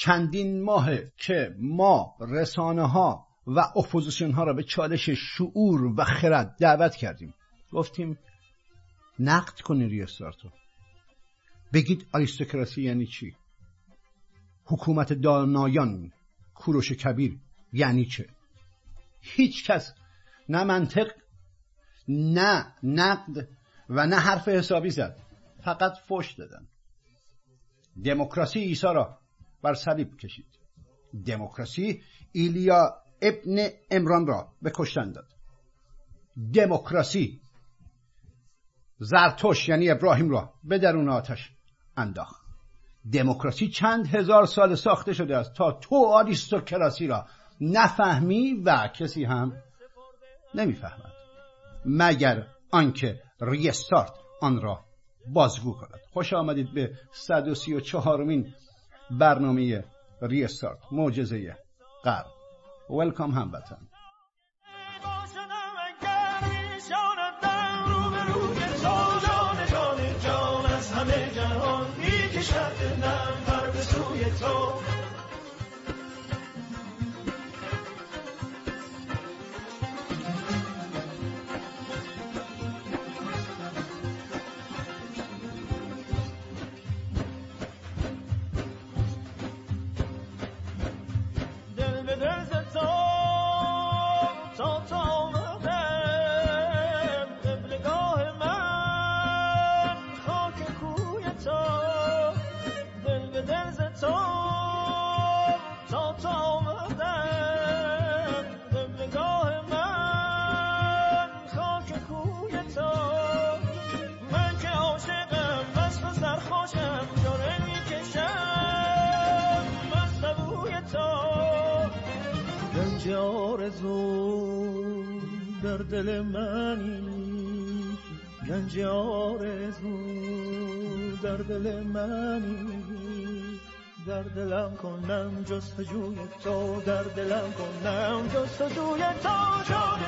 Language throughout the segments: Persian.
چندین ماه که ما رسانه ها و اپوزیسیون ها را به چالش شعور و خرد دعوت کردیم گفتیم نقد کنید ریستارتو بگید آریستوکراسی یعنی چی حکومت دانایان کوروش کبیر یعنی چه هیچ کس نه منطق نه نقد و نه حرف حسابی زد فقط فش دادن دموکراسی عیسی را بر صلیب کشید دموکراسی ایلیا ابن امران را به کشتن داد دموکراسی زرتوش یعنی ابراهیم را به درون آتش انداخت دموکراسی چند هزار سال ساخته شده است تا تو آریستوکراسی را نفهمی و کسی هم نمیفهمد مگر آنکه ریستارت آن را بازگو کند خوش آمدید به 134 مین برنامه ریستارت مجزه قولکام همتن گرریشان در رو به رو سالجانشانجان از همه جهان میکشد ن بر به سوی تو. دلم کنم جستجوی تو در دلم کنم جوی تو جان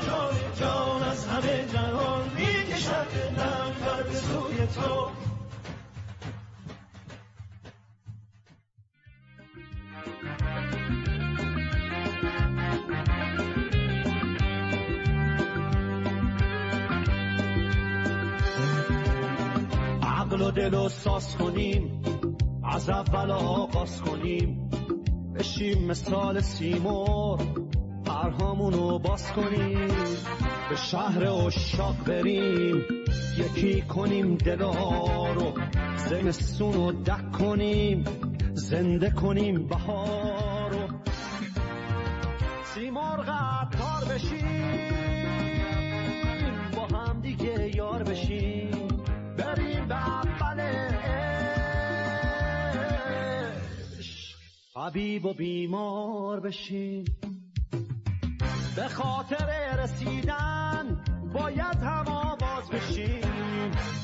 جان جان از همه جهان میکشد دلم در سوی تو عقل و دل و ساس کنیم از اول آغاز کنیم بشیم مثال سیمور پرهامون رو باز کنیم به شهر اشاق بریم یکی کنیم دلا رو زمستون رو دک کنیم زنده کنیم بهار رو قطار قطار بشیم طبیب و بیمار بشین به خاطر رسیدن باید هم آواز بشین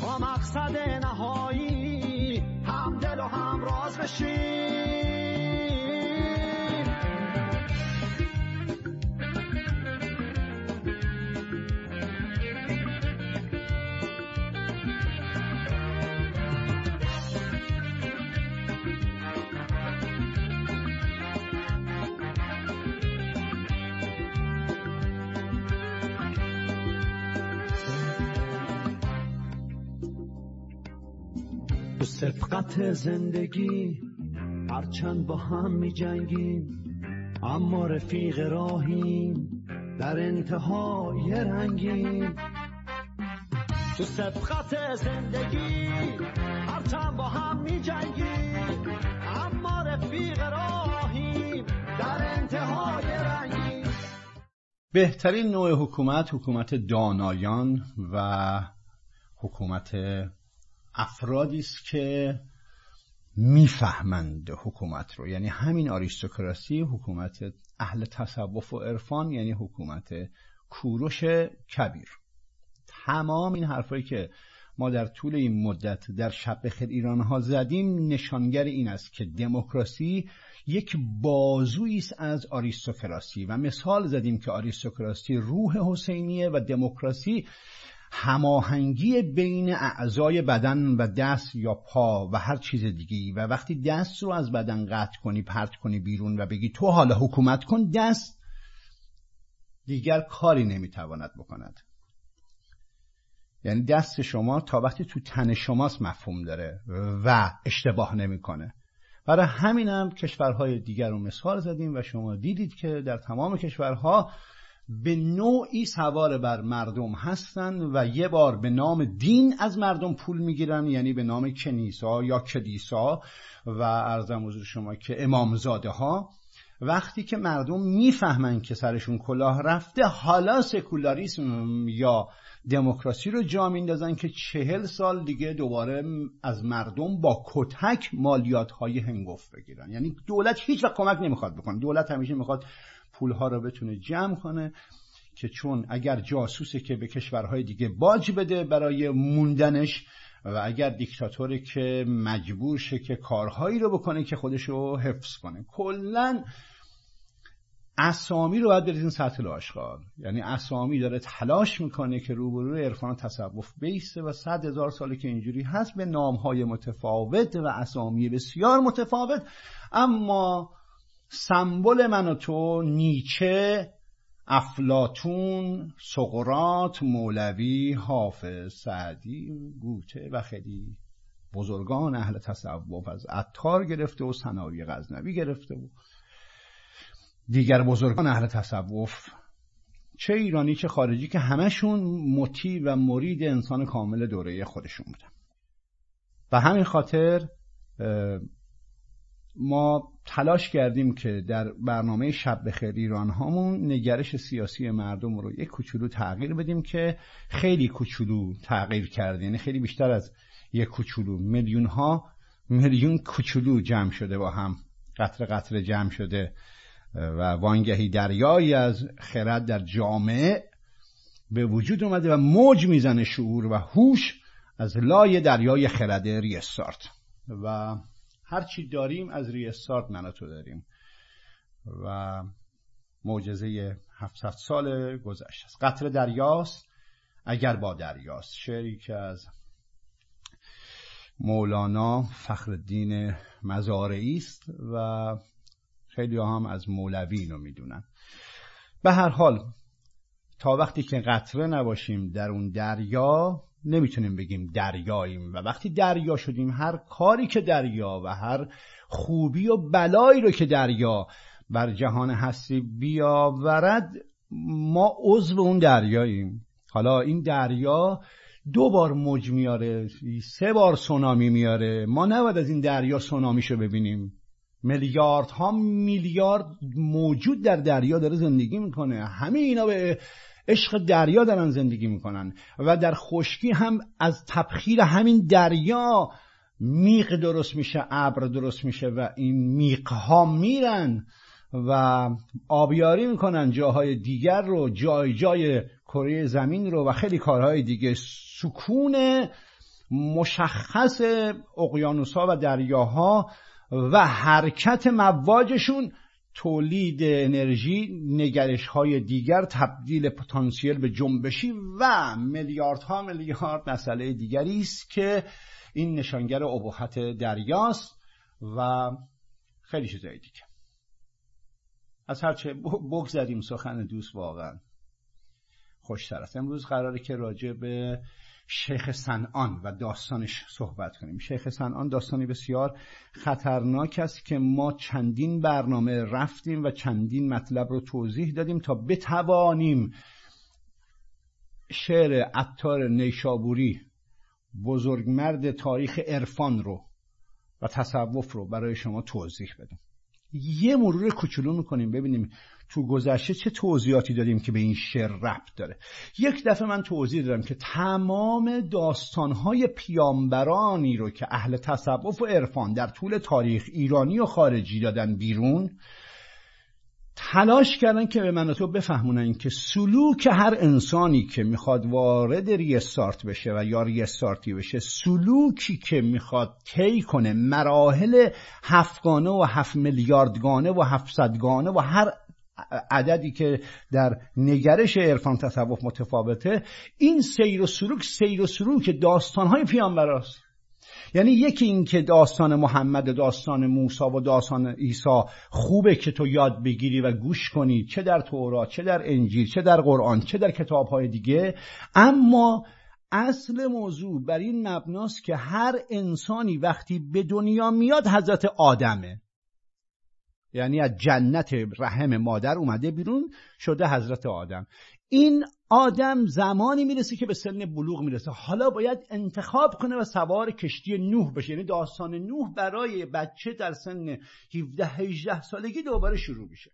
با مقصد نهایی هم دل و هم راز بشین سبقت زندگی هرچند با هم می جنگیم اما رفیق راهیم در انتهای رنگیم تو سبقت زندگی هرچند با هم می جنگیم اما رفیق راهیم در انتهای رنگیم بهترین نوع حکومت حکومت دانایان و حکومت افرادی است که میفهمند حکومت رو یعنی همین آریستوکراسی حکومت اهل تصوف و عرفان یعنی حکومت کوروش کبیر تمام این حرفایی که ما در طول این مدت در شب خیر ایران ها زدیم نشانگر این است که دموکراسی یک بازویی است از آریستوکراسی و مثال زدیم که آریستوکراسی روح حسینیه و دموکراسی هماهنگی بین اعضای بدن و دست یا پا و هر چیز دیگه و وقتی دست رو از بدن قطع کنی پرت کنی بیرون و بگی تو حالا حکومت کن دست دیگر کاری نمیتواند بکند یعنی دست شما تا وقتی تو تن شماست مفهوم داره و اشتباه نمیکنه برای همینم هم کشورهای دیگر رو مثال زدیم و شما دیدید که در تمام کشورها به نوعی سوار بر مردم هستند و یه بار به نام دین از مردم پول میگیرن یعنی به نام کنیسا یا کلیسا و ارزم حضور شما که امامزاده ها وقتی که مردم میفهمن که سرشون کلاه رفته حالا سکولاریسم یا دموکراسی رو جا میندازن که چهل سال دیگه دوباره از مردم با کتک مالیات های هنگفت بگیرن یعنی دولت هیچ وقت کمک نمیخواد بکنه دولت همیشه میخواد پولها رو بتونه جمع کنه که چون اگر جاسوسه که به کشورهای دیگه باج بده برای موندنش و اگر دیکتاتوری که مجبور شه که کارهایی رو بکنه که خودش رو حفظ کنه کلا اسامی رو باید بریزین سطح لاشقال یعنی اسامی داره تلاش میکنه که روبروی عرفان تصوف بیسته و صد هزار ساله که اینجوری هست به نامهای متفاوت و اسامی بسیار متفاوت اما سمبل من و تو نیچه افلاتون سقرات مولوی حافظ سعدی گوته و خیلی بزرگان اهل تصوف از عطار گرفته و صنایع غزنوی گرفته و دیگر بزرگان اهل تصوف چه ایرانی چه خارجی که همشون مطیع و مرید انسان کامل دوره خودشون بودن و همین خاطر ما تلاش کردیم که در برنامه شب بخیر ایران هامون نگرش سیاسی مردم رو یک کوچولو تغییر بدیم که خیلی کوچولو تغییر کرد یعنی خیلی بیشتر از یک کوچولو میلیون ها میلیون کوچولو جمع شده با هم قطر قطر جمع شده و وانگهی دریایی از خرد در جامعه به وجود اومده و موج میزنه شعور و هوش از لای دریای خرد ریستارت و هر چی داریم از ریستارت من تو داریم و معجزه 700 سال گذشته است قطر دریاست اگر با دریاست شعری که از مولانا فخرالدین مزارعی است و خیلی هم از مولوی رو میدونن به هر حال تا وقتی که قطره نباشیم در اون دریا نمیتونیم بگیم دریاییم و وقتی دریا شدیم هر کاری که دریا و هر خوبی و بلایی رو که دریا بر جهان هستی بیاورد ما عضو اون دریاییم حالا این دریا دو بار موج میاره سه بار سونامی میاره ما نباید از این دریا سونامی سونامیشو ببینیم میلیارد ها میلیارد موجود در دریا داره زندگی میکنه همه اینا به عشق دریا دارن زندگی میکنن و در خشکی هم از تبخیر همین دریا میق درست میشه ابر درست میشه و این میق ها میرن و آبیاری میکنن جاهای دیگر رو جای جای کره زمین رو و خیلی کارهای دیگه سکون مشخص اقیانوس ها و دریاها و حرکت مواجشون تولید انرژی نگرش های دیگر تبدیل پتانسیل به جنبشی و میلیاردها میلیارد مسئله دیگری است که این نشانگر ابهت دریاست و خیلی چیزای دیگه از هرچه بگذریم سخن دوست واقعا خوشتر است امروز قراره که راجع به شیخ سنان و داستانش صحبت کنیم شیخ سنان داستانی بسیار خطرناک است که ما چندین برنامه رفتیم و چندین مطلب رو توضیح دادیم تا بتوانیم شعر عطار نیشابوری بزرگمرد تاریخ عرفان رو و تصوف رو برای شما توضیح بدیم یه مرور کوچولو میکنیم ببینیم تو گذشته چه توضیحاتی دادیم که به این شعر ربط داره یک دفعه من توضیح دادم که تمام داستانهای پیامبرانی رو که اهل تصوف و عرفان در طول تاریخ ایرانی و خارجی دادن بیرون تلاش کردن که به من تو بفهمونن که سلوک هر انسانی که میخواد وارد ریستارت بشه و یا ریستارتی بشه سلوکی که میخواد طی کنه مراحل هفتگانه و هفت میلیاردگانه و هفتصدگانه و هر عددی که در نگرش عرفان تصوف متفاوته این سیر و سلوک سیر و سلوک داستانهای پیامبراست یعنی یکی این که داستان محمد داستان موسی و داستان عیسی خوبه که تو یاد بگیری و گوش کنی چه در تورات چه در انجیل چه در قرآن چه در کتابهای دیگه اما اصل موضوع بر این مبناست که هر انسانی وقتی به دنیا میاد حضرت آدمه یعنی از جنت رحم مادر اومده بیرون شده حضرت آدم این آدم زمانی میرسه که به سن بلوغ میرسه حالا باید انتخاب کنه و سوار کشتی نوح بشه یعنی داستان نوح برای بچه در سن 17 18 سالگی دوباره شروع میشه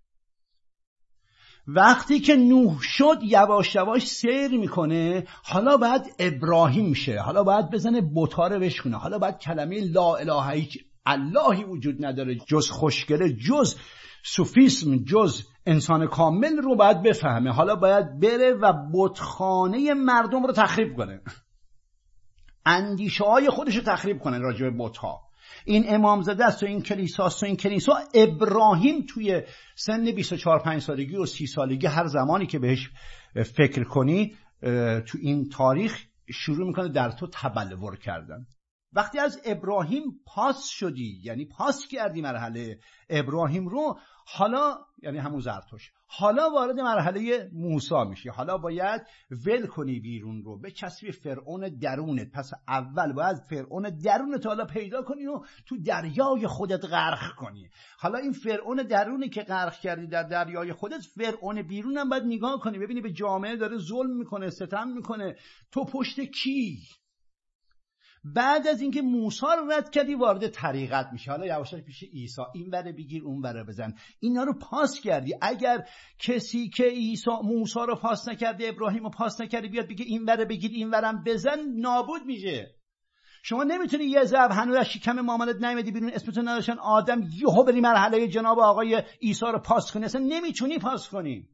وقتی که نوح شد یواش یواش سیر میکنه حالا باید ابراهیم شه حالا باید بزنه بتاره بشکنه حالا باید کلمه لا اله اللهی وجود نداره جز خوشگله جز سوفیسم جز انسان کامل رو باید بفهمه حالا باید بره و بتخانه مردم رو تخریب کنه اندیشه های خودش رو تخریب کنه راجع به بتها این امام زده است و این کلیسا است و این کلیسا ابراهیم توی سن 24 5 سالگی و 30 سالگی هر زمانی که بهش فکر کنی تو این تاریخ شروع میکنه در تو تبلور کردن وقتی از ابراهیم پاس شدی یعنی پاس کردی مرحله ابراهیم رو حالا یعنی همون زرتوش حالا وارد مرحله موسا میشی حالا باید ول کنی بیرون رو به چسبی فرعون درونت پس اول باید فرعون درونت حالا پیدا کنی و تو دریای خودت غرق کنی حالا این فرعون درونی که غرق کردی در دریای خودت فرعون بیرونم باید نگاه کنی ببینی به جامعه داره ظلم میکنه ستم میکنه تو پشت کی بعد از اینکه موسی رو رد کردی وارد طریقت میشه حالا یواشاش پیش عیسی این بره بگیر اون بره بزن اینا رو پاس کردی اگر کسی که عیسی موسی رو پاس نکرده ابراهیم رو پاس نکرده بیاد بگه این وره بگیر این ورم بزن نابود میشه شما نمیتونی یه ضرب هنوز از شکم مامانت نیومدی بیرون اسمتو نداشتن آدم یهو بری مرحله جناب آقای عیسی رو پاس کنی اصلا نمیتونی پاس کنی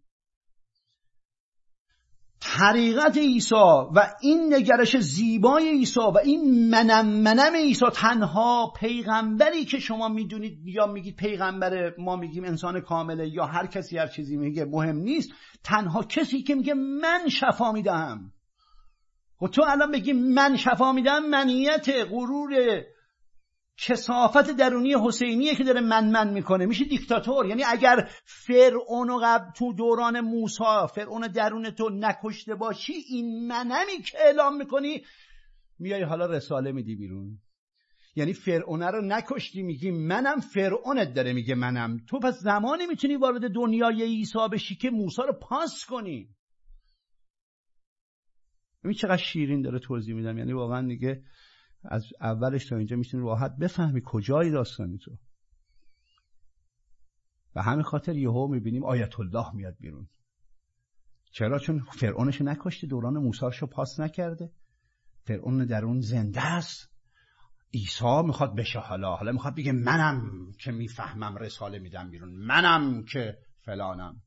طریقت عیسی و این نگرش زیبای عیسی و این منم منم عیسی تنها پیغمبری که شما میدونید یا میگید پیغمبر ما میگیم انسان کامله یا هر کسی هر چیزی میگه مهم نیست تنها کسی که میگه من شفا میدهم و خب تو الان بگی من شفا میدم منیت غرور کسافت درونی حسینیه که داره منمن میکنه میشه دیکتاتور یعنی اگر فرعون قبل تو دوران موسا فرعون درون تو نکشته باشی این منمی که اعلام میکنی میای حالا رساله میدی بیرون یعنی فرعونه رو نکشتی میگی منم فرعونت داره میگه منم تو پس زمانی میتونی وارد دنیای عیسی بشی که موسا رو پاس کنی این چقدر شیرین داره توضیح میدم یعنی واقعا دیگه از اولش تا اینجا میتونی راحت بفهمی کجای داستانی تو و همین خاطر یهو میبینیم آیت الله میاد بیرون چرا چون فرعونش نکشته دوران موساشو پاس نکرده فرعون در اون زنده است عیسی میخواد بشه حالا حالا میخواد بگه منم که میفهمم رساله میدم بیرون منم که فلانم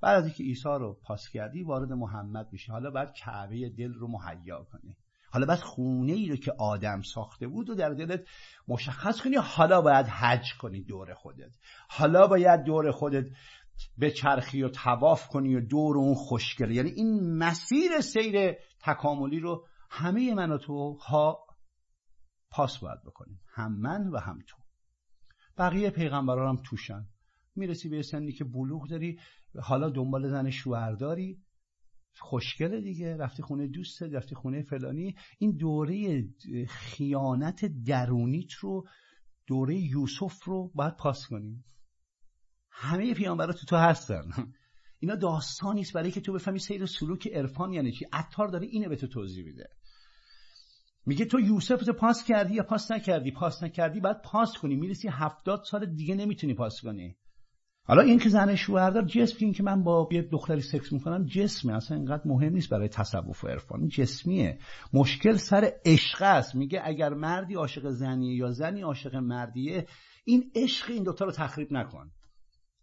بعد از اینکه عیسی رو پاس کردی وارد محمد میشه حالا بعد کعبه دل رو مهیا کنی حالا بس خونه ای رو که آدم ساخته بود و در دلت مشخص کنی حالا باید حج کنی دور خودت حالا باید دور خودت به چرخی و تواف کنی و دور اون خوشگل یعنی این مسیر سیر تکاملی رو همه من و تو ها پاس باید بکنیم هم من و هم تو بقیه پیغمبران هم توشن میرسی به سنی که بلوغ داری حالا دنبال زن شوهرداری خوشگله دیگه رفتی خونه دوست رفتی خونه فلانی این دوره خیانت درونیت رو دوره یوسف رو باید پاس کنی همه پیانبرا تو تو هستن اینا داستانی است برای که تو بفهمی سیر سلوک عرفان یعنی چی عطار داره اینو به تو توضیح میده میگه تو یوسف تو پاس کردی یا پاس نکردی پاس نکردی بعد پاس کنی میرسی هفتاد سال دیگه نمیتونی پاس کنی حالا این که زن دار جسم که این که من با یه دختری سکس میکنم جسمی اصلا اینقدر مهم نیست برای تصوف و عرفان جسمیه مشکل سر عشق است میگه اگر مردی عاشق زنیه یا زنی عاشق مردیه این عشق این دوتا رو تخریب نکن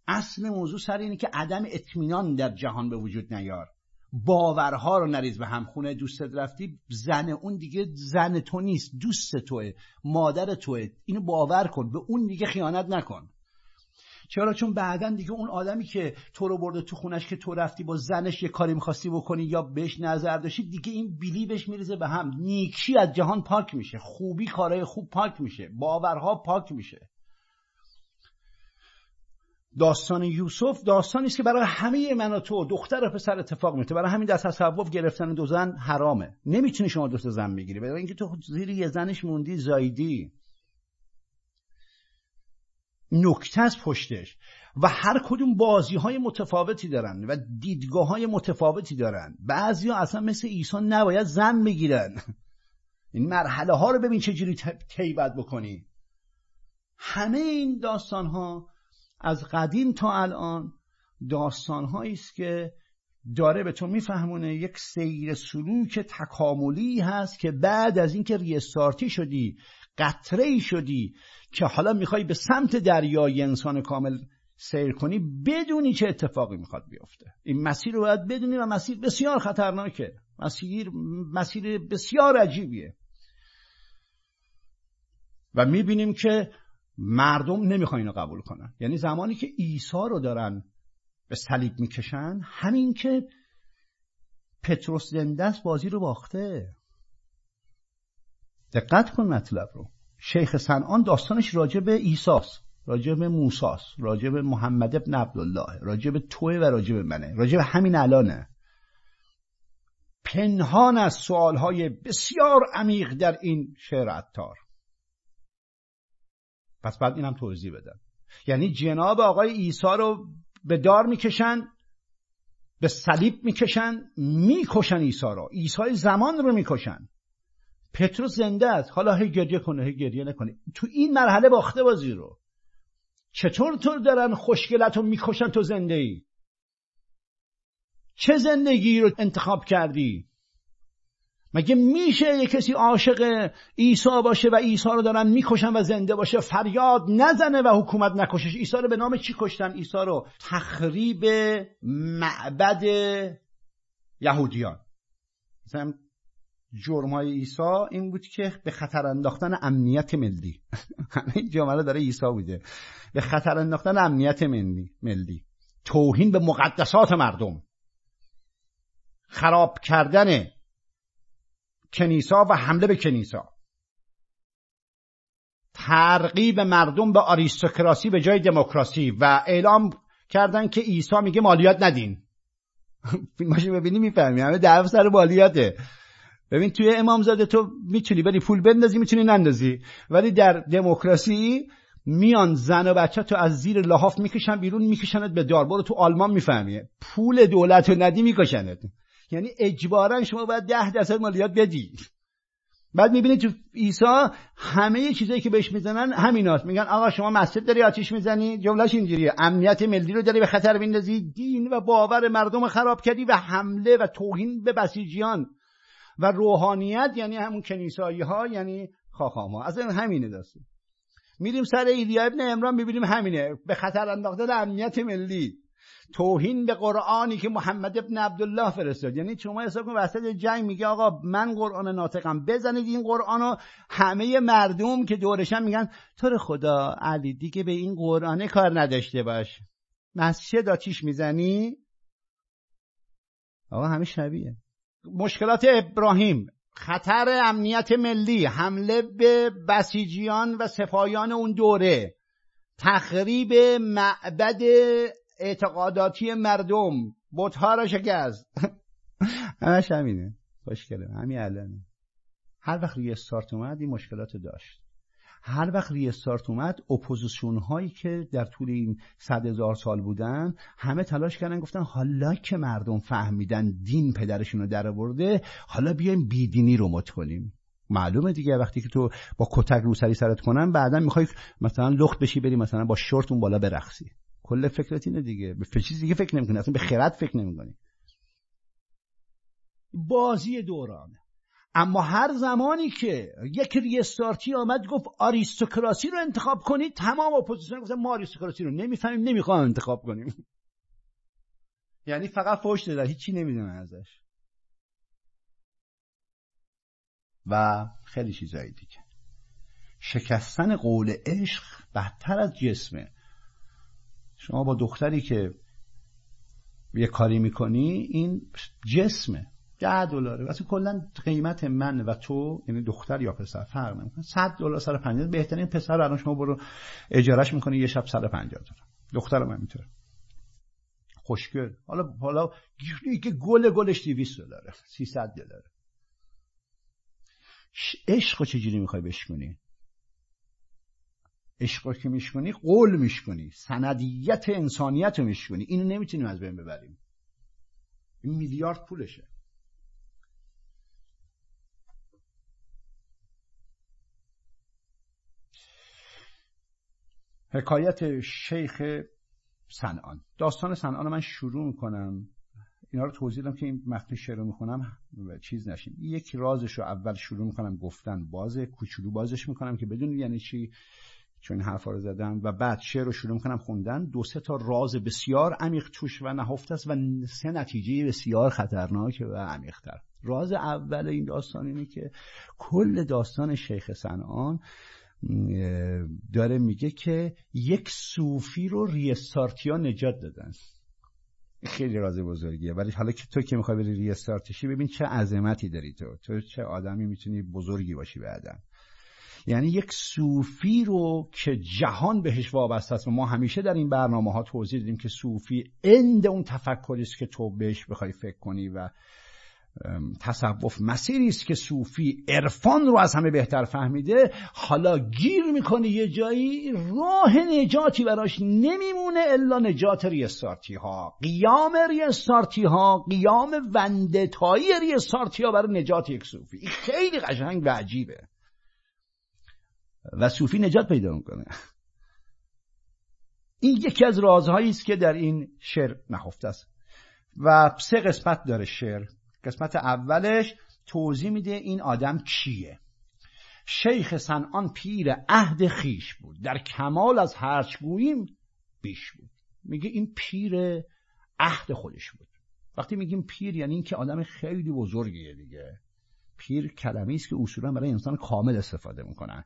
اصل موضوع سر اینه که عدم اطمینان در جهان به وجود نیار باورها رو نریز به هم خونه دوستت رفتی زن اون دیگه زن تو نیست دوست توه مادر توه اینو باور کن به اون دیگه خیانت نکن چرا چون بعدا دیگه اون آدمی که تو رو برده تو خونش که تو رفتی با زنش یه کاری میخواستی بکنی یا بهش نظر داشتی دیگه این بیلی بهش میریزه به هم نیکی از جهان پاک میشه خوبی کارهای خوب پاک میشه باورها پاک میشه داستان یوسف داستانی است که برای همه من و تو دختر و پسر اتفاق میفته برای همین دست تصوف گرفتن دو زن حرامه نمیتونی شما دو زن میگیری برای اینکه تو زیر یه زنش موندی زایدی نکته از پشتش و هر کدوم بازی های متفاوتی دارن و دیدگاه های متفاوتی دارن بعضی ها اصلا مثل ایسان نباید زن بگیرن این مرحله ها رو ببین چجوری طیبت بکنی همه این داستان ها از قدیم تا الان داستان است که داره به تو میفهمونه یک سیر سلوک تکاملی هست که بعد از اینکه ریستارتی شدی قطره ای شدی که حالا میخوای به سمت دریای انسان کامل سیر کنی بدونی چه اتفاقی میخواد بیفته این مسیر رو باید بدونی و مسیر بسیار خطرناکه مسیر, مسیر بسیار عجیبیه و میبینیم که مردم نمیخوان اینو قبول کنن یعنی زمانی که عیسی رو دارن به صلیب میکشن همین که پتروس زنده بازی رو باخته دقت کن مطلب رو شیخ سنان داستانش راجع به ایساس راجع به موساس راجع به محمد ابن عبدالله راجع به توه و راجع به منه راجع به همین الانه پنهان از سوالهای بسیار عمیق در این شعر عطار پس بعد اینم توضیح بدم یعنی جناب آقای ایسا رو به دار میکشن به صلیب میکشن میکشن ایسا رو ایسای زمان رو میکشن پتروس زنده است حالا هی گریه کنه هی گریه نکنه تو این مرحله باخته بازی رو چطور تو دارن خوشگلت رو میکشن تو زنده ای چه زندگی رو انتخاب کردی مگه میشه یه کسی عاشق عیسی باشه و عیسی رو دارن میکشن و زنده باشه فریاد نزنه و حکومت نکشش عیسی رو به نام چی کشتن عیسی رو تخریب معبد یهودیان مثلا های ایسا این بود که به خطر انداختن امنیت ملی این جمله داره ایسا بوده به خطر انداختن امنیت ملی ملی توهین به مقدسات مردم خراب کردن کنیسا و حمله به کنیسا ترغیب مردم به آریستوکراسی به جای دموکراسی و اعلام کردن که عیسی میگه مالیات ندین ماشین ببینی میفهمی همه در سر مالیاته ببین توی زاده تو میتونی ولی پول بندازی میتونی نندازی ولی در دموکراسی میان زن و بچه تو از زیر لحاف میکشن بیرون میکشند به داربار تو آلمان میفهمی پول دولت رو ندی میکشنت یعنی اجبارا شما باید ده درصد مالیات بدی بعد میبینی تو ایسا همه چیزایی که بهش میزنن همیناست میگن آقا شما مسجد داری آتیش میزنی جملهش اینجوریه امنیت ملی رو داری به خطر میندازی دین و باور مردم خراب کردی و حمله و توهین به بسیجیان و روحانیت یعنی همون کنیسایی ها یعنی خاخام از این همینه داستان میریم سر ایلیا ابن امران میبینیم همینه به خطر انداختن امنیت ملی توهین به قرآنی که محمد ابن عبدالله فرستاد یعنی شما حساب کن وسط جنگ میگه آقا من قرآن ناطقم بزنید این قرآن رو همه مردم که دورشن میگن تو خدا علی دیگه به این قرآنه کار نداشته باش مسجد آتیش میزنی آقا همه شبیه مشکلات ابراهیم خطر امنیت ملی حمله به بسیجیان و سپاهیان اون دوره تخریب معبد اعتقاداتی مردم بتها را شکست همش همینه کرده همین الان هر وقت استارت اومد این مشکلات داشت هر وقت ریستارت اومد اپوزیسیون هایی که در طول این صد هزار سال بودن همه تلاش کردن گفتن حالا که مردم فهمیدن دین پدرشون رو درآورده حالا بیایم بیدینی رو مت کنیم معلومه دیگه وقتی که تو با کتک سری سرت کنن بعدا میخوای مثلا لخت بشی بری مثلا با شورت اون بالا برقصی کل فکرت اینه دیگه به چیز دیگه فکر نمیکنی اصلا به خرد فکر نمیکنی بازی دورانه اما هر زمانی که یک ریستارتی آمد گفت آریستوکراسی رو انتخاب کنید تمام اپوزیسیون گفت ما آریستوکراسی رو نمیفهمیم نمیخوام انتخاب کنیم یعنی فقط فوش دادن هیچی نمیدونن ازش و خیلی چیزایی دیگه شکستن قول عشق بدتر از جسمه شما با دختری که یه کاری میکنی این جسمه 10 دلاره اصلا کلا قیمت من و تو یعنی دختر یا پسر فرق نمیکنه 100 دلار 150 بهترین پسر الان شما برو اجارش میکنی، یه شب 150 دلار دختر من میتونه خوشگل حالا حالا که گل گلش 200 دلاره 300 دلاره عشق رو چجوری میخوای بشکنی عشق رو که میشکنی قول میشکنی سندیت انسانیت رو میشکنی اینو نمیتونیم از بین ببریم این میلیارد پولشه حکایت شیخ سنان داستان سنان رو من شروع میکنم اینا رو توضیح دادم که این مخفی شعر رو میخونم چیز نشین یک رازش رو اول شروع میکنم گفتن باز کوچولو بازش میکنم که بدون یعنی چی چون این حرفا رو زدم و بعد شعر رو شروع میکنم خوندن دو سه تا راز بسیار عمیق توش و نهفته است و سه نتیجه بسیار خطرناک و عمیقتر راز اول این داستان اینه که کل داستان شیخ سنان داره میگه که یک صوفی رو ریستارتیا نجات دادن خیلی راز بزرگیه ولی حالا که تو که میخوای بری ریستارتشی ببین چه عظمتی داری تو تو چه آدمی میتونی بزرگی باشی به آدم یعنی یک صوفی رو که جهان بهش وابسته است و ما همیشه در این برنامه ها توضیح دادیم که صوفی اند اون تفکری است که تو بهش بخوای فکر کنی و تصوف مسیری است که صوفی عرفان رو از همه بهتر فهمیده حالا گیر میکنه یه جایی راه نجاتی براش نمیمونه الا نجات ریستارتی ها قیام ریستارتی ها قیام وندتایی ریستارتی ها برای نجات یک صوفی خیلی قشنگ و عجیبه و صوفی نجات پیدا میکنه این یکی از رازهایی است که در این شعر نهفته است و سه قسمت داره شعر قسمت اولش توضیح میده این آدم کیه شیخ سنان پیر عهد خیش بود در کمال از گوییم بیش بود میگه این پیر عهد خودش بود وقتی میگیم پیر یعنی اینکه آدم خیلی بزرگیه دیگه پیر کلمه است که اصولا برای انسان کامل استفاده میکنن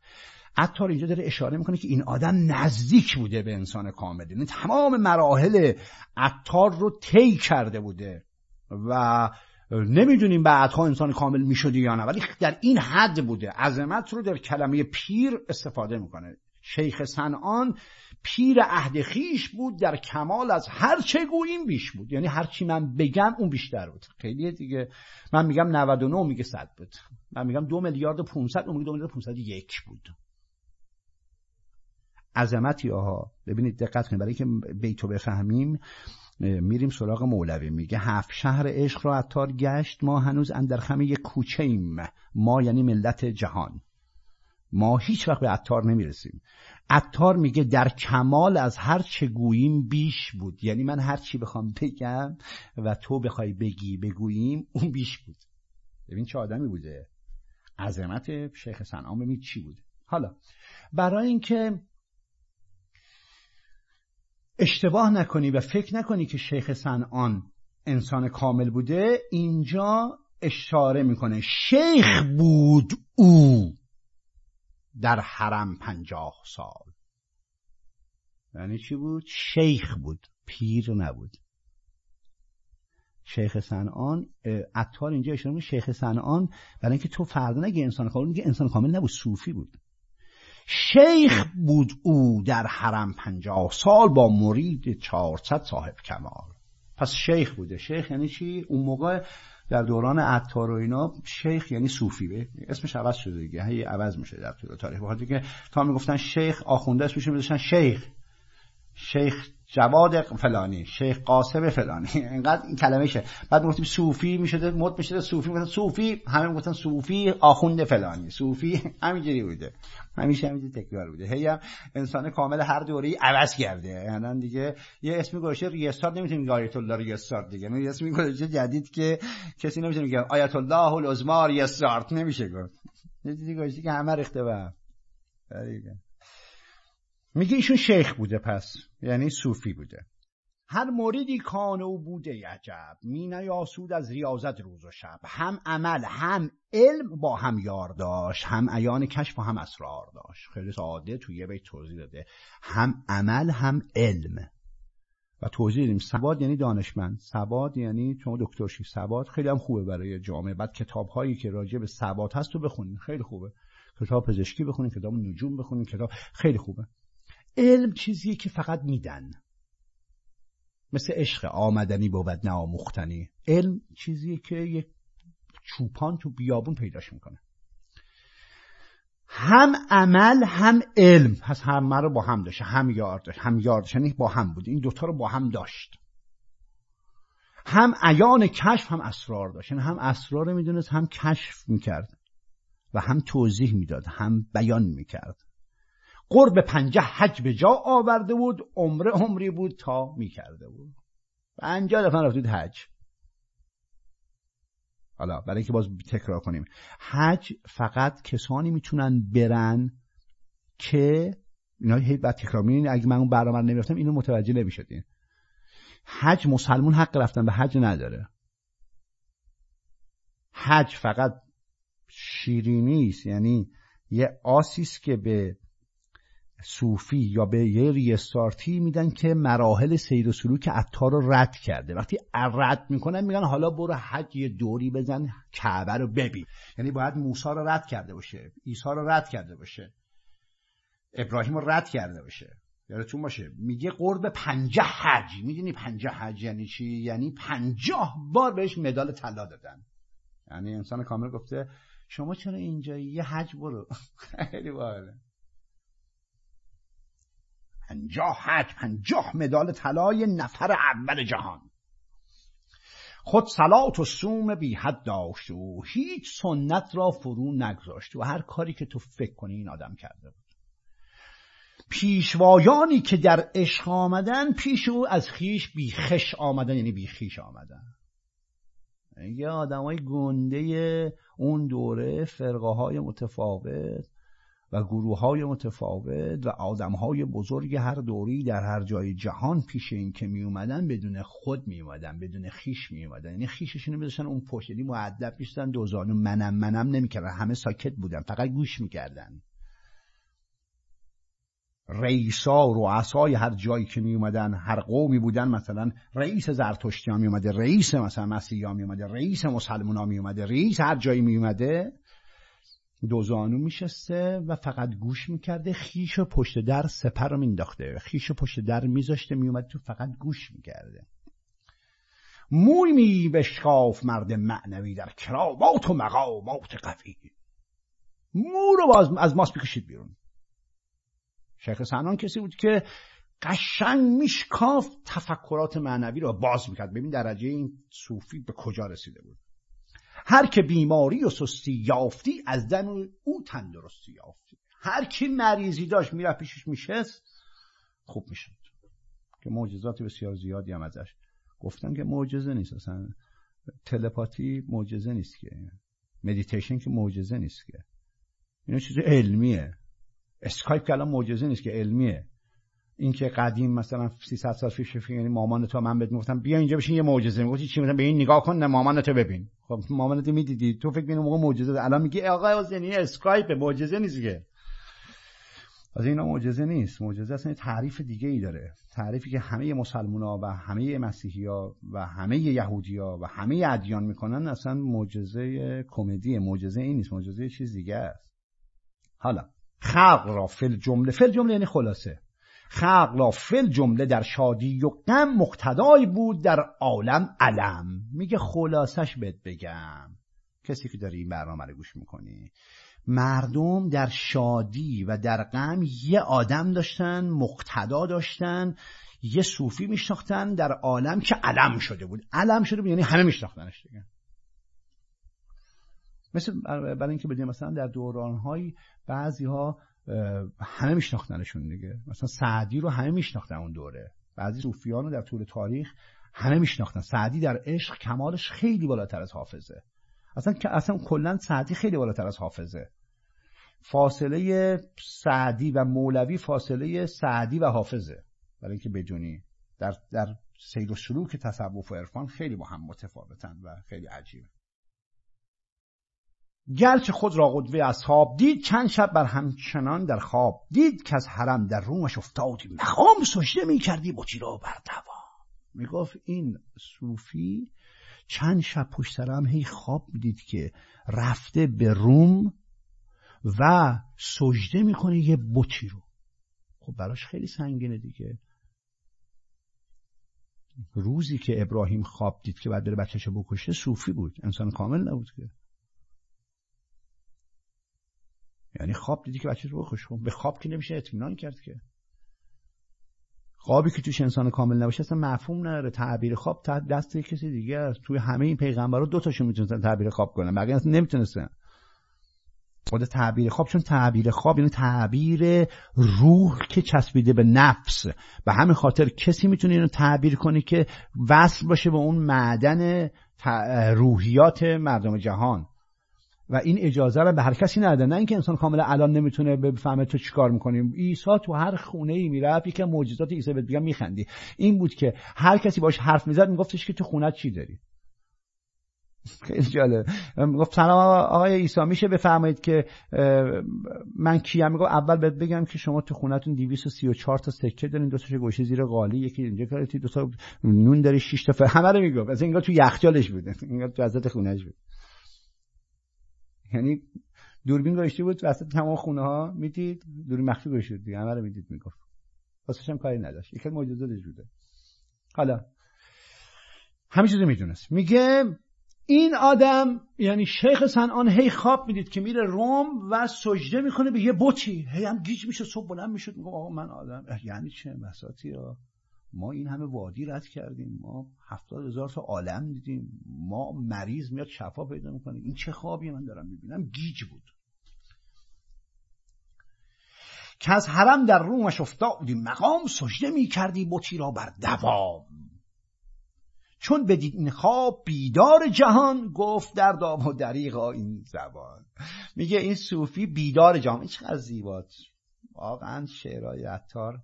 عطار اینجا داره اشاره میکنه که این آدم نزدیک بوده به انسان کامل یعنی تمام مراحل عطار رو طی کرده بوده و نمیدونیم بعدها انسان کامل میشده یا نه ولی در این حد بوده عظمت رو در کلمه پیر استفاده میکنه شیخ سنان پیر عهد خیش بود در کمال از هر چه گوییم بیش بود یعنی هر چی من بگم اون بیشتر بود خیلی دیگه من میگم 99 میگه 100 بود من میگم 2 میلیارد 500 اون میگه 2 میلیارد 501 بود عظمتی آها ببینید دقت کنید برای اینکه بیتو بفهمیم میریم سراغ مولوی میگه هفت شهر عشق را عطار گشت ما هنوز اندر خمه یک کوچه ایم ما یعنی ملت جهان ما هیچ وقت به عطار نمیرسیم عطار میگه در کمال از هر چه گوییم بیش بود یعنی من هر چی بخوام بگم و تو بخوای بگی بگوییم اون بیش بود ببین چه آدمی بوده عظمت شیخ سنام ببین چی بوده حالا برای اینکه اشتباه نکنی و فکر نکنی که شیخ سنان انسان کامل بوده اینجا اشاره میکنه شیخ بود او در حرم پنجاه سال یعنی چی بود؟ شیخ بود پیر نبود شیخ سنان عطار اینجا اشاره میکنه شیخ سنان برای اینکه تو فردا نگی انسان کامل انسان کامل نبود صوفی بود شیخ بود او در حرم پنجاه سال با مرید چهارصد صاحب کمال پس شیخ بوده شیخ یعنی چی اون موقع در دوران عطار و اینا شیخ یعنی صوفی به اسمش عوض شده دیگه هی عوض میشه در طول تاریخ بخاطر که تا میگفتن شیخ آخونده میشه میذاشتن شیخ شیخ جواد فلانی شیخ قاسم فلانی اینقدر این کلمه شه بعد میگفتیم صوفی میشده مد میشده صوفی میگفتن صوفی همه میگفتن صوفی آخوند فلانی صوفی همینجوری بوده همیشه همینجوری تکرار بوده هی هم انسان کامل هر دوره عوض کرده الان یعنی دیگه یه اسمی گوشه ریستار نمیتونیم آیت الله ریستار دیگه یعنی یه اسمی گوشه جدید که کسی نمیتونه بگه آیت الله العظما ریستارت نمیشه گفت یه چیزی گذاشته که همه ریخته بله میگه ایشون شیخ بوده پس یعنی صوفی بوده هر موردی کانو بوده عجب می یاسود از ریاضت روز و شب هم عمل هم علم با هم یار داشت هم عیان کشف و هم اسرار داشت خیلی ساده توی یه بیت توضیح داده هم عمل هم علم و توضیح دیدیم سواد یعنی دانشمند سواد یعنی شما دکتر شی سواد خیلی هم خوبه برای جامعه بعد کتاب هایی که راجع به سواد هست رو بخونین خیلی خوبه کتاب پزشکی بخونین کتاب نجوم بخونید کتاب خیلی خوبه علم چیزیه که فقط میدن مثل عشق آمدنی بود نه آموختنی علم چیزیه که یک چوپان تو بیابون پیداش میکنه هم عمل هم علم پس هم رو با هم داشت هم یار داشت هم یار داشت یعنی با هم بود این دوتا رو با هم داشت هم عیان کشف هم اسرار داشت یعنی هم اسرار میدونست هم کشف میکرد و هم توضیح میداد هم بیان میکرد قرب پنجه حج به جا آورده بود عمره عمری بود تا میکرده بود پنجه دفعه رفته بود حج حالا برای اینکه باز تکرار کنیم حج فقط کسانی میتونن برن که اینا هی تکرار میرین یعنی اگه من اون برنامه نمیرفتم اینو متوجه نمیشدین حج مسلمون حق رفتن به حج نداره حج فقط شیرینی است یعنی یه آسیس که به صوفی یا به یه ریستارتی میدن که مراحل سیر و سلوک عطار رو رد کرده وقتی رد میکنن میگن حالا برو حج یه دوری بزن کعبه رو ببین یعنی باید موسی رو رد کرده باشه عیسی رو رد کرده باشه ابراهیم رو رد کرده باشه یادتون باشه میگه قرب پنجه حج میدونی پنجاه حج یعنی چی یعنی پنجاه بار بهش مدال طلا دادن یعنی انسان کامل گفته شما چرا اینجا یه حج برو خیلی پنجاه حج پنجاه مدال طلای نفر اول جهان خود سلات و سوم بی حد داشت و هیچ سنت را فرو نگذاشت و هر کاری که تو فکر کنی این آدم کرده بود پیشوایانی که در عشق آمدن پیش او از خیش بیخش آمدن یعنی بیخیش آمدن یه آدم های گنده اون دوره فرقه های متفاوت و گروه های متفاوت و آدم های بزرگ هر دوری در هر جای جهان پیش این که می اومدن بدون خود می اومدن بدون خیش می اومدن یعنی خیششون میذاشتن اون پشت یعنی معدب میشدن دوزانو منم منم نمیکردن همه ساکت بودن فقط گوش میکردن رئیسا و عصای هر جایی که می اومدن هر قومی بودن مثلا رئیس زرتشتیان می اومده رئیس مثلا مسیحیان می اومده رئیس مسلمانان می اومده رئیس هر جایی می اومده دوزانو میشسته و فقط گوش میکرده خیش و پشت در سپر رو مینداخته خیش و پشت در میذاشته میومد تو فقط گوش میکرده موی می بشکاف مرد معنوی در کرامات و مقامات قوی مو رو باز از ماست میکشید بیرون شیخ سنان کسی بود که قشنگ میشکاف تفکرات معنوی رو باز میکرد ببین درجه این صوفی به کجا رسیده بود هر که بیماری و سستی یافتی از دن او تندرستی یافتی هر کی مریضی داشت میره پیشش میشست خوب میشد که معجزات بسیار زیادی هم ازش گفتم که معجزه نیست اصلا تلپاتی معجزه نیست که مدیتیشن که معجزه نیست که اینا چیز علمیه اسکایپ که الان معجزه نیست که علمیه این که قدیم مثلا 300 سال پیش یعنی مامان تو من بهت میگفتم بیا اینجا بشین یه معجزه میگفتی چی مثلا به این نگاه کن مامان تو ببین خب مامانتی میدیدی تو فکر می‌کنی موقع معجزه الان میگی آقا حسینی این اسکایپ معجزه نیست دیگه از اینا معجزه نیست معجزه اصلا تعریف دیگه ای داره تعریفی که همه مسلمونا و همه مسیحی و همه یهودی و همه ادیان میکنن اصلا معجزه کمدی معجزه این نیست معجزه چیز دیگه است حالا خلق را فل جمله فل جمله یعنی خلاصه خلق را فل جمله در شادی و غم مقتدای بود در عالم علم میگه خلاصش بهت بگم کسی که داری این برنامه رو گوش میکنی مردم در شادی و در غم یه آدم داشتن مقتدا داشتن یه صوفی میشناختن در عالم که علم شده بود علم شده بود یعنی همه میشناختنش دیگه مثل برای اینکه بدیم مثلا در دورانهای بعضی ها همه میشناختنشون دیگه مثلا سعدی رو همه میشناختن اون دوره بعضی صوفیان رو در طول تاریخ همه میشناختن سعدی در عشق کمالش خیلی بالاتر از حافظه اصلا که اصلا کلا سعدی خیلی بالاتر از حافظه فاصله سعدی و مولوی فاصله سعدی و حافظه برای اینکه بدونی در در سیر و سلوک تصوف و عرفان خیلی با هم متفاوتن و خیلی عجیبه گرچه خود را قدوه اصحاب دید چند شب بر همچنان در خواب دید که از حرم در رومش افتادی مخام سجده می کردی چی را بر می گفت این صوفی چند شب پشت سرم هی خواب دید که رفته به روم و سجده میکنه یه بچی رو خب براش خیلی سنگینه دیگه روزی که ابراهیم خواب دید که بعد بره بچهش بکشه صوفی بود انسان کامل نبود که یعنی خواب دیدی که بچه رو خوش به خواب که نمیشه اطمینان کرد که خوابی که توش انسان کامل نباشه اصلا مفهوم نداره تعبیر خواب تحت دست کسی دیگه است توی همه این پیغمبرا دو تاشون میتونستن تعبیر خواب کنن بقیه اصلا نمیتونستن خود تعبیر خواب چون تعبیر خواب یعنی تعبیر روح که چسبیده به نفس به همین خاطر کسی میتونه اینو تعبیر کنه که وصل باشه به اون معدن روحیات مردم جهان و این اجازه رو به هر کسی ندادن نه اینکه انسان کاملا الان نمیتونه بفهمه تو چیکار میکنیم عیسی تو هر خونه ای میرفت یکی معجزات عیسی بهت بگم میخندی این بود که هر کسی باش حرف میزد میگفتش که تو خونه چی داری خیلی جالب گفت سلام آقای عیسی میشه بفرمایید که من کیم میگم اول بهت بگم که شما تو خونتون 234 تا سکه دارین دو تاش گوشه زیر قالی یکی اینجا کارتی دو تا نون داری 6 تا همه رو میگفت از اینجا تو یخچالش بوده اینجا تو حضرت خونش بود یعنی دوربین گذاشته بود وسط تمام خونه ها میدید دوربین مخفی گذاشته دیگه همه رو میدید میگفت واسه هم کاری نداشت یک معجزه بوده حالا همه چیزو میدونست میگه این آدم یعنی شیخ سنان هی خواب میدید که میره روم و سجده میکنه به یه بوتی هی هم گیج میشه صبح بلند میشد میگه آقا من آدم یعنی چه مساتی ما این همه وادی رد کردیم ما هفتاد هزار تا عالم دیدیم ما مریض میاد شفا پیدا میکنه این چه خوابی من دارم میبینم گیج بود که از حرم در رومش افتادی مقام سجده میکردی بطی را بر دوام چون بدید این خواب بیدار جهان گفت در دام و دریغا این زبان میگه این صوفی بیدار جهان این چقدر زیبات واقعا شعرهای عطار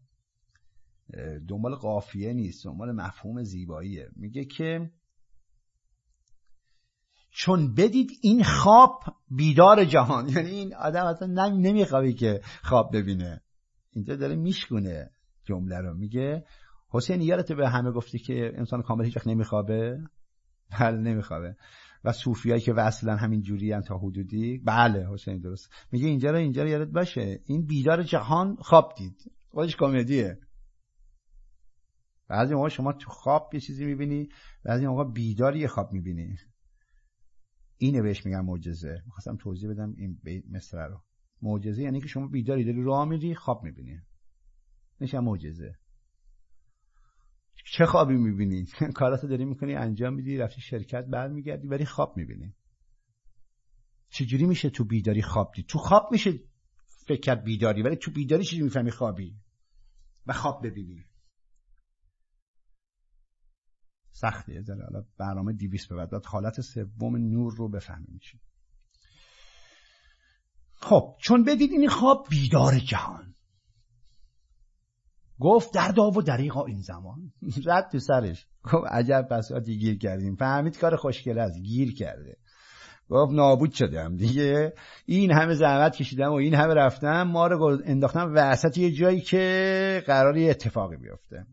دنبال قافیه نیست دنبال مفهوم زیباییه میگه که چون بدید این خواب بیدار جهان یعنی این آدم اصلا نمیخوابی که خواب ببینه اینجا داره میشکونه جمله رو میگه حسین یادت به همه گفتی که انسان کامل هیچ وقت نمیخوابه بله نمیخوابه و صوفیایی که اصلا همین جوری هم تا حدودی بله حسین درست میگه اینجا رو اینجا رو یادت باشه این بیدار جهان خواب دید خودش کمدیه بعضی موقع شما تو خواب یه چیزی میبینی بعضی موقع بیداری یه خواب میبینی اینه بهش میگن معجزه میخواستم توضیح بدم این مثل رو معجزه یعنی که شما بیداری داری راه میری خواب میبینی میشه معجزه چه خوابی میبینی کاراتو داری میکنی انجام میدی رفتی شرکت برمیگردی ولی خواب میبینی چجوری میشه تو بیداری خواب دید تو خواب میشه فکر بیداری ولی تو بیداری چیزی میفهمی خوابی و خواب ببینی سختیه حالا برنامه 200 به بعد حالت سوم نور رو بفهمیم چی خب چون بدید این خواب بیدار جهان گفت دردا و دریقا این زمان رد تو سرش گفت عجب بساتی گیر کردیم فهمید کار خوشگل از گیر کرده گفت نابود شدم دیگه این همه زحمت کشیدم و این همه رفتم ما رو انداختم وسط یه جایی که قراری اتفاقی بیفته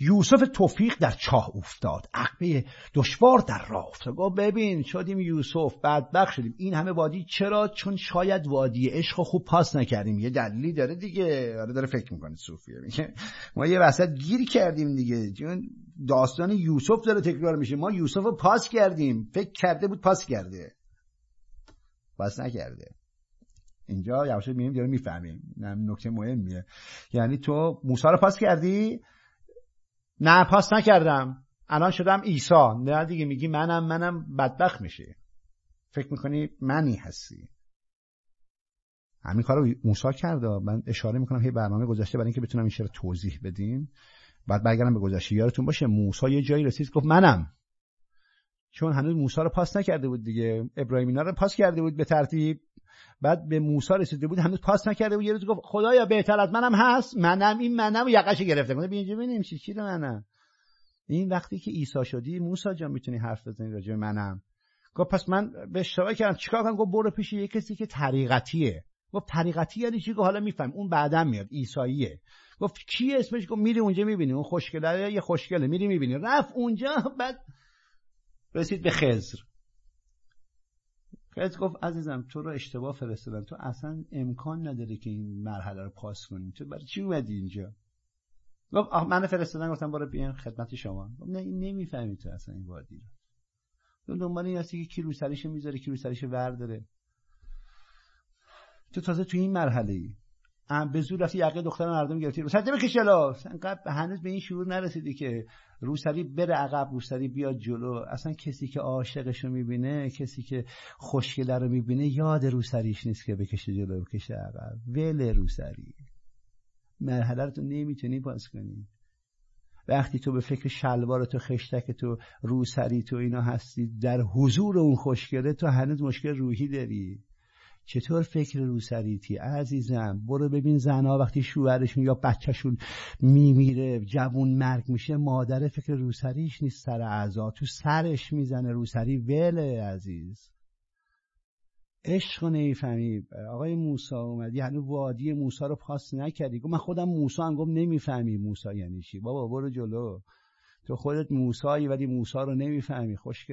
یوسف توفیق در چاه افتاد عقبه دشوار در راه افتاد گفت ببین شدیم یوسف بدبخ شدیم این همه وادی چرا چون شاید وادی عشق خوب پاس نکردیم یه دلیلی داره دیگه آره داره فکر میکنه صوفیه میگه ما یه وسط گیر کردیم دیگه چون داستان یوسف داره تکرار میشه ما یوسف رو پاس کردیم فکر کرده بود پاس کرده پاس نکرده اینجا یواش میبینیم داره میفهمیم نکته مهمیه یعنی تو موسی رو پاس کردی نه پاس نکردم الان شدم ایسا نه دیگه میگی منم منم بدبخت میشه فکر میکنی منی هستی همین کار رو موسا کرده من اشاره میکنم هی برنامه گذشته برای اینکه بتونم این شعر توضیح بدیم بعد برگردم به گذشته یارتون باشه موسا یه جایی رسید گفت منم چون هنوز موسا رو پاس نکرده بود دیگه ابراهیمینا رو پاس کرده بود به ترتیب بعد به موسی رسیده بود هنوز پاس نکرده بود یه روز گفت خدایا بهتر از منم هست منم این منم یقش گرفته گفت ببینیم چی چی منم این وقتی که عیسی شدی موسی جان میتونی حرف بزنی راجع منم گفت پس من به اشتباه کردم چیکار کنم گفت برو پیش یه کسی که طریقتیه گفت طریقتی یعنی چی حالا میفهم اون بعدا میاد عیساییه گفت کی اسمش گفت میری اونجا میبینی اون خوشگله یه خوشگله میری میبینی رفت اونجا بعد رسید به خزر خیلی گفت عزیزم تو رو اشتباه فرستادن تو اصلا امکان نداره که این مرحله رو پاس کنی تو برای چی اومدی اینجا گفت من فرستادن گفتم برو بیان خدمت شما نه نمیفهمی تو اصلا این وادی رو دنبال این هستی که کی رو میذاره کی رو سرش ور تو تازه تو این مرحله ای به زور رفتی یقه دختر مردم گرفتی رو سجده بکش هنوز به این شعور نرسیدی که روسری بره عقب روسری بیاد جلو اصلا کسی که عاشقش رو میبینه کسی که خوشگله رو میبینه یاد روسریش نیست که بکشه جلو بکشه عقب ول روسری مرحله رو تو نمیتونی باز کنی وقتی تو به فکر شلوار تو خشتک تو روسری تو اینا هستی در حضور اون خوشگله تو هنوز مشکل روحی داری چطور فکر روسریتی عزیزم برو ببین زنها وقتی شوهرشون یا بچهشون میمیره جوون مرگ میشه مادر فکر روسریش نیست سر اعضا تو سرش میزنه روسری وله عزیز عشق رو نمیفهمی آقای موسا اومدی هنو یعنی وادی موسا رو پاس نکردی گفت من خودم موسا هم گفت نمیفهمی موسا یعنی چی بابا برو جلو تو خودت موسایی ولی موسا رو نمیفهمی خوش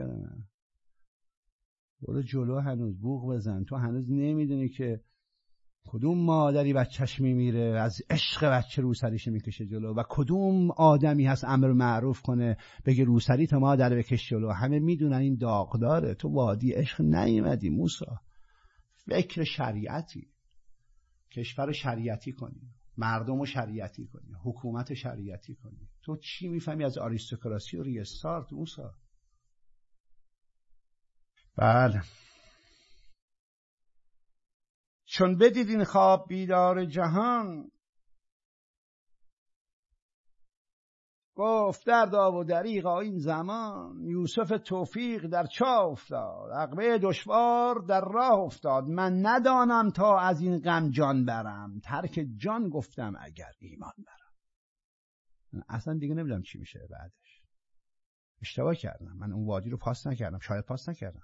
برو جلو هنوز بوغ بزن تو هنوز نمیدونی که کدوم مادری بچهش میمیره از عشق بچه روسریش میکشه جلو و کدوم آدمی هست امر معروف کنه بگه روسری تا مادر بکش جلو همه میدونن این داغداره تو وادی عشق نیومدی موسا فکر شریعتی کشور شریعتی کنی مردم رو شریعتی کنی حکومت شریعتی کنی تو چی میفهمی از آریستوکراسی و ریستارت موسا بله چون بدید این خواب بیدار جهان گفت دردا و دریغا این زمان یوسف توفیق در چا افتاد عقبه دشوار در راه افتاد من ندانم تا از این غم جان برم ترک جان گفتم اگر ایمان برم اصلا دیگه نمیدونم چی میشه بعدش اشتباه کردم من اون وادی رو پاس نکردم شاید پاس نکردم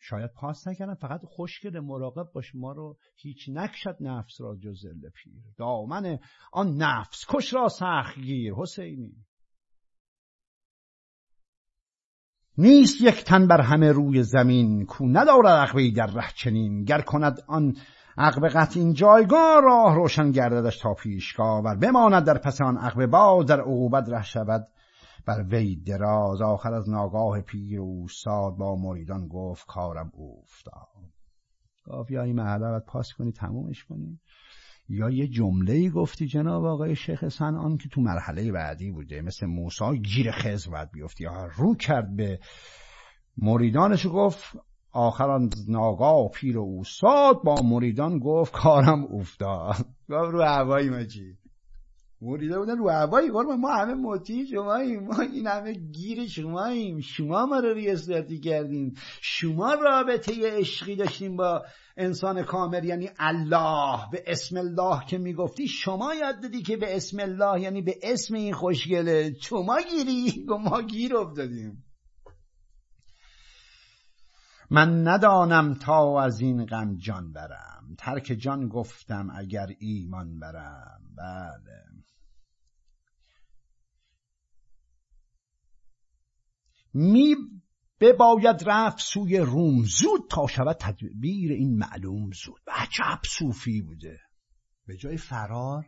شاید پاس نکردن فقط خوشگل مراقب باش ما رو هیچ نکشد نفس را جز پیر دامن آن نفس کش را سخ گیر حسینی نیست یک تن بر همه روی زمین کو ندارد عقبه در ره چنین گر کند آن عقب قطع این جایگاه راه روشن گرددش تا پیشگاه و بماند در پس آن عقب با در عقوبت ره شود بر وی دراز آخر از ناگاه پیر اوساد با مریدان گفت کارم افتاد گفت یا این محله باید پاس کنی تمومش کنی یا یه جمله ای گفتی جناب آقای شیخ سنان که تو مرحله بعدی بوده مثل موسا گیر خز باید بیفتی رو کرد به مریدانش گفت آخران ناگاه پیر اوستاد با مریدان گفت کارم افتاد گفت رو هوایی مجید مریده بودن رو هوایی ما همه شما شماییم ما این همه گیر شماییم شما ما رو ریاستتی کردیم شما رابطه عشقی داشتیم با انسان کامل یعنی الله به اسم الله که میگفتی شما یاد دادی که به اسم الله یعنی به اسم این خوشگله شما گیری و ما گیر افتادیم من ندانم تا از این غم جان برم ترک جان گفتم اگر ایمان برم بله می بباید رفت سوی روم زود تا شود تدبیر این معلوم زود و عجب صوفی بوده به جای فرار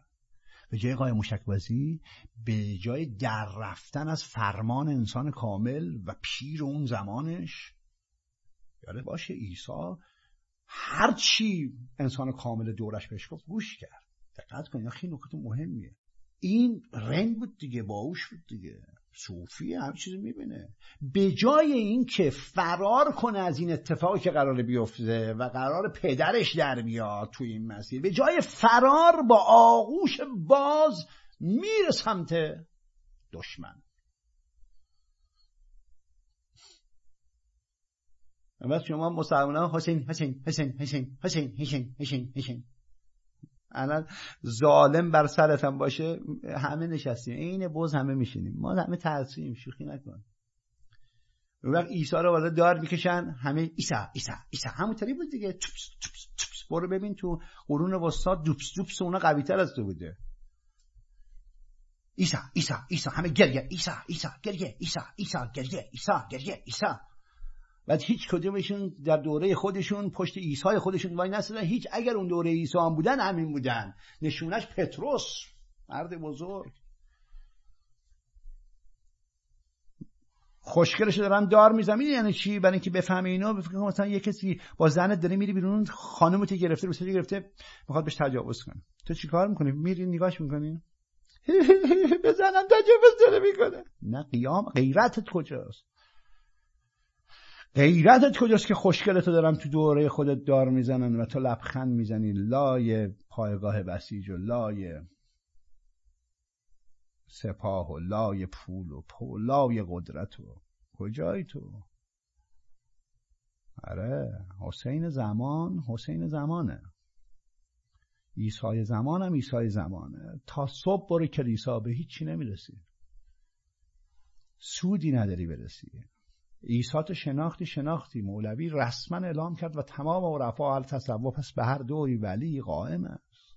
به جای قای مشکبازی به جای در رفتن از فرمان انسان کامل و پیر اون زمانش یاده باشه عیسی هرچی انسان کامل دورش بهش گفت گوش کرد دقت کن خیلی نکته مهمیه این رنگ بود دیگه باوش بود دیگه صوفی همه چیزی میبینه به جای اینکه فرار کنه از این اتفاقی که قرار بیفته و قرار پدرش در بیاد توی این مسیر به جای فرار با آغوش باز میره سمت دشمن و شما مسلمان حسین حسین حسین حسین حسین حسین حسین حسین الان ظالم بر سرتم باشه همه نشستیم عین بز همه میشینیم ما همه ترسیم شوخی نکن اون وقت عیسی رو بالا دار میکشن همه عیسی عیسی عیسی همونطوری بود دیگه توپس برو ببین تو قرون وسطا دوپس دوپس اونا قوی تر از تو بوده عیسی عیسی عیسی همه گریه عیسی عیسی گریه عیسی عیسی گریه عیسی گریه عیسی بعد هیچ کدومشون در دوره خودشون پشت عیسی خودشون وای نسیدن هیچ اگر اون دوره عیسی هم بودن همین بودن نشونش پتروس مرد بزرگ خوشگلش دارم دار میزنم یعنی چی برای اینکه بفهم اینو بفکر مثلا یه کسی با زنت داره میری بیرون خانمت گرفته رو گرفته میخواد بهش تجاوز کنه تو چیکار میکنی میری نگاهش میکنی بزنم تجاوز داره میکنه نه قیام غیرت کجاست غیرتت کجاست که خوشگلتو دارم تو دوره خودت دار میزنن و تو لبخند میزنی لای پایگاه بسیج و لای سپاه و لای پول و لای قدرت و کجای تو آره حسین زمان حسین زمانه ایسای زمان هم ایسای زمانه تا صبح برو کلیسا به هیچی نمیرسی سودی نداری برسی ایسات شناختی شناختی مولوی رسما اعلام کرد و تمام عرفا اهل تصوف پس به هر دوی ولی قائم است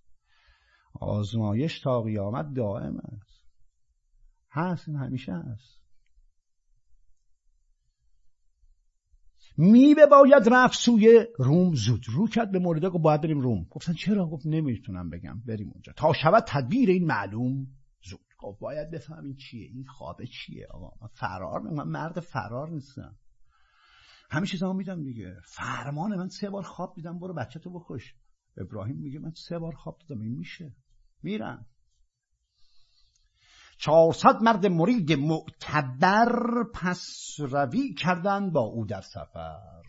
آزمایش تا قیامت دائم است هست این همیشه هست می باید رفت سوی روم زود رو کرد به مورد گفت باید بریم روم گفتن چرا گفت نمیتونم بگم بریم اونجا تا شود تدبیر این معلوم زود خب باید بفهمین چیه این خوابه چیه آقا من فرار من مرد فرار نیستم همین چیزا میدم دیگه فرمان من سه بار خواب دیدم برو بچه تو بکش ابراهیم میگه من سه بار خواب دیدم این میشه میرم چهارصد مرد مرید معتبر پس روی کردن با او در سفر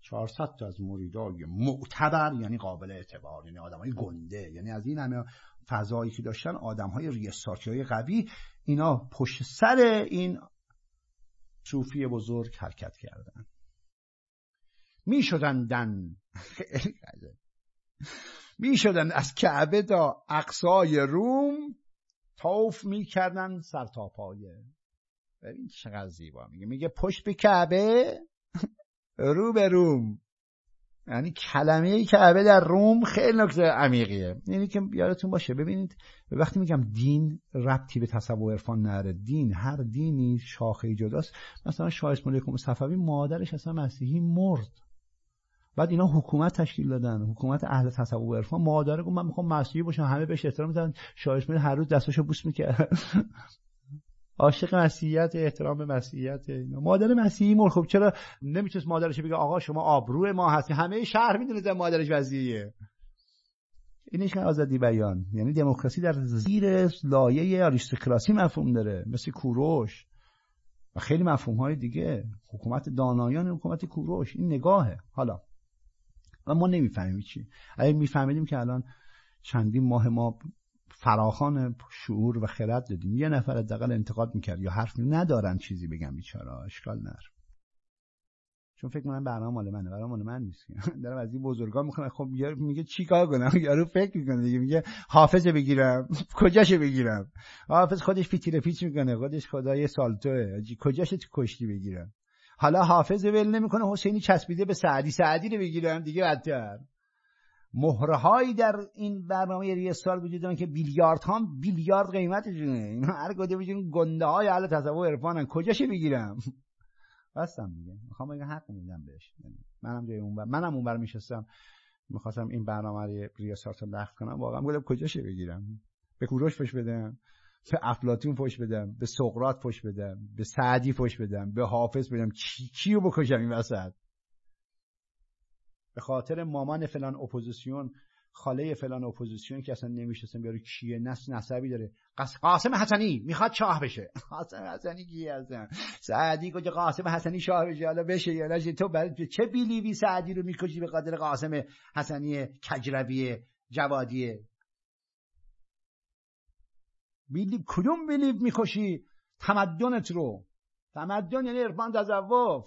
چهارصد تا از مریدای معتبر یعنی قابل اعتبار یعنی آدمای گنده یعنی از این همه فضایی که داشتن آدم های ریستارچی های قوی اینا پشت سر این صوفی بزرگ حرکت کردن می شدن دن می شدن از کعبه تا اقصای روم توف می کردن سر تا پایه چقدر زیبا میگه میگه پشت به کعبه رو به روم یعنی کلمه ای که کعبه در روم خیلی نکته عمیقیه یعنی که یادتون باشه ببینید وقتی میگم دین ربطی به تصوف عرفان نره دین هر دینی شاخه جداست مثلا شاه اسماعیل یکم صفوی مادرش اصلا مسیحی مرد بعد اینا حکومت تشکیل دادن حکومت اهل تصوف عرفان مادر گفت من میخوام مسیحی باشم همه بهش احترام میذارن شاه اسماعیل هر روز دستاشو بوس میکرد عاشق مسیحیت احترام به مسیحیت مادر مسیحی مر خب چرا نمیتونست مادرش بگه آقا شما آبرو ما هستی همه شهر میدونه مادرش وضعیه اینش آزادی بیان یعنی دموکراسی در زیر لایه آریستوکراسی مفهوم داره مثل کوروش و خیلی مفهوم های دیگه حکومت دانایان حکومت کوروش این نگاهه حالا و ما نمیفهمیم چی اگه میفهمیدیم که الان چندین ماه ما فراخان شعور و خرد دادیم یه نفر حداقل انتقاد میکرد یا حرف ندارن چیزی بگم بیچاره اشکال نر چون فکر کنم برنامه مال منه برنامه مال من نیست دارم از این بزرگا میخوام خب میگه چیکار کنم یارو فکر میکنه دیگه میگه حافظه بگیرم کجاشه بگیرم حافظ خودش پیتیره پیچ میکنه خودش خدای سالتوه کجاش تو کشتی بگیرم حالا حافظه ول نمیکنه حسینی چسبیده به سعدی سعدی رو بگیرم دیگه بدتر مهره هایی در این برنامه یه سال وجود که بیلیارد هم بیلیارد قیمتشونه اینا هر کدوم بجون گنده های اهل تصوف عرفانن کجاش بگیرم بستم میگه میخوام بگم حق میدم بهش منم جای بر منم اونور میشستم میخواستم این برنامه رو رو لغو کنم واقعا گفتم کجاش بگیرم به کوروش پش بدم به افلاتون فش بدم به سقراط پش بدم به سعدی فش بدم به حافظ بدم کی, کیو بکشم این وسط به خاطر مامان فلان اپوزیسیون خاله فلان اپوزیسیون که اصلا نمیشناسم یارو کیه نس نسبی داره قاسم حسنی میخواد شاه بشه قاسم حسنی کی هستن سعدی کجا قاسم حسنی شاه بشه حالا بشه یا نشه تو برای چه بیلیوی سعدی رو میکشی به قدر قاسم حسنی کجروی جوادیه بیلی کدوم بیلیو میکشی تمدنت رو تمدن یعنی ارفان تزوف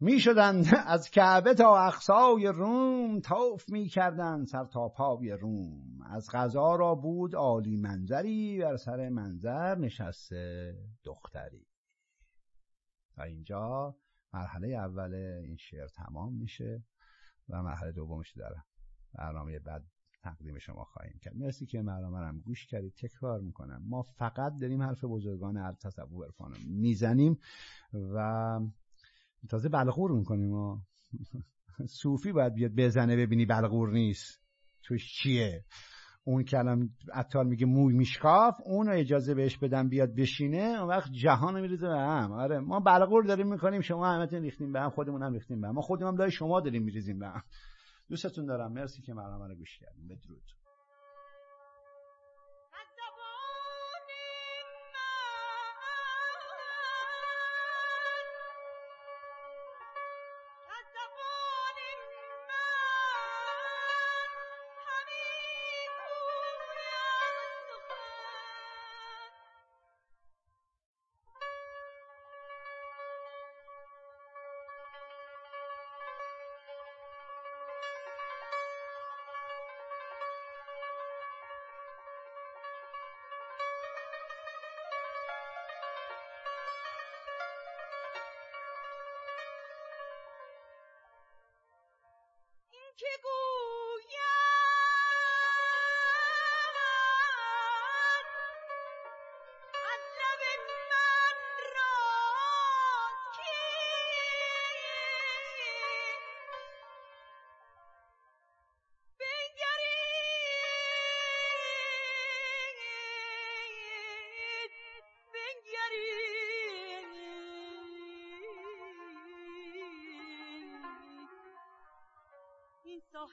می شدند از کعبه تا اقصای روم توف می کردند سر تا پای روم از غذا را بود عالی منظری بر سر منظر نشسته دختری تا اینجا مرحله اول این شعر تمام میشه و مرحله دومش در برنامه بعد تقدیم شما خواهیم کرد مرسی که برنامه گوش کردید تکرار میکنم ما فقط داریم حرف بزرگان تصور عرفان میزنیم و تازه بلغور میکنیم ما صوفی باید بیاد بزنه ببینی بلغور نیست توش چیه اون کلم اتال میگه موی میشکاف اون اجازه بهش بدم بیاد بشینه اون وقت جهان میریزه به هم آره ما بلغور داریم میکنیم شما همتون ریختیم به هم خودمون هم ریختیم به هم ما خودمون هم لای شما داریم میریزیم به هم دوستتون دارم مرسی که برنامه رو گوش کردیم بدرود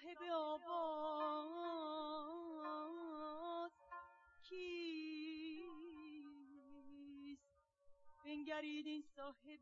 صاحب آباز این صاحب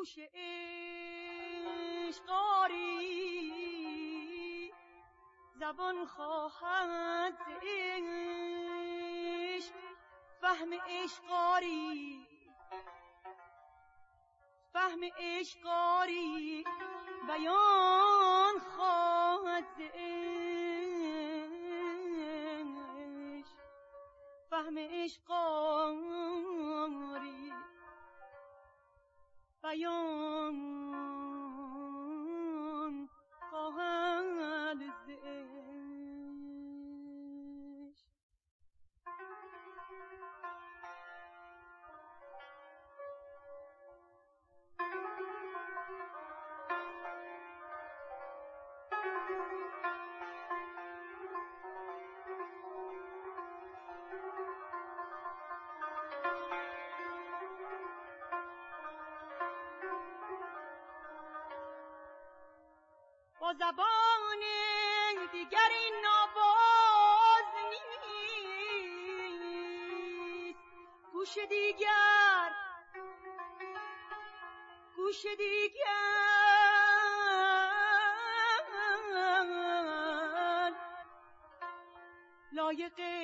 دوش عشق زبان خواهد عشق فهم عشقاری فهم عشقاری بیان زبان دیگر این نیست گوش دیگر گوش دیگر لایق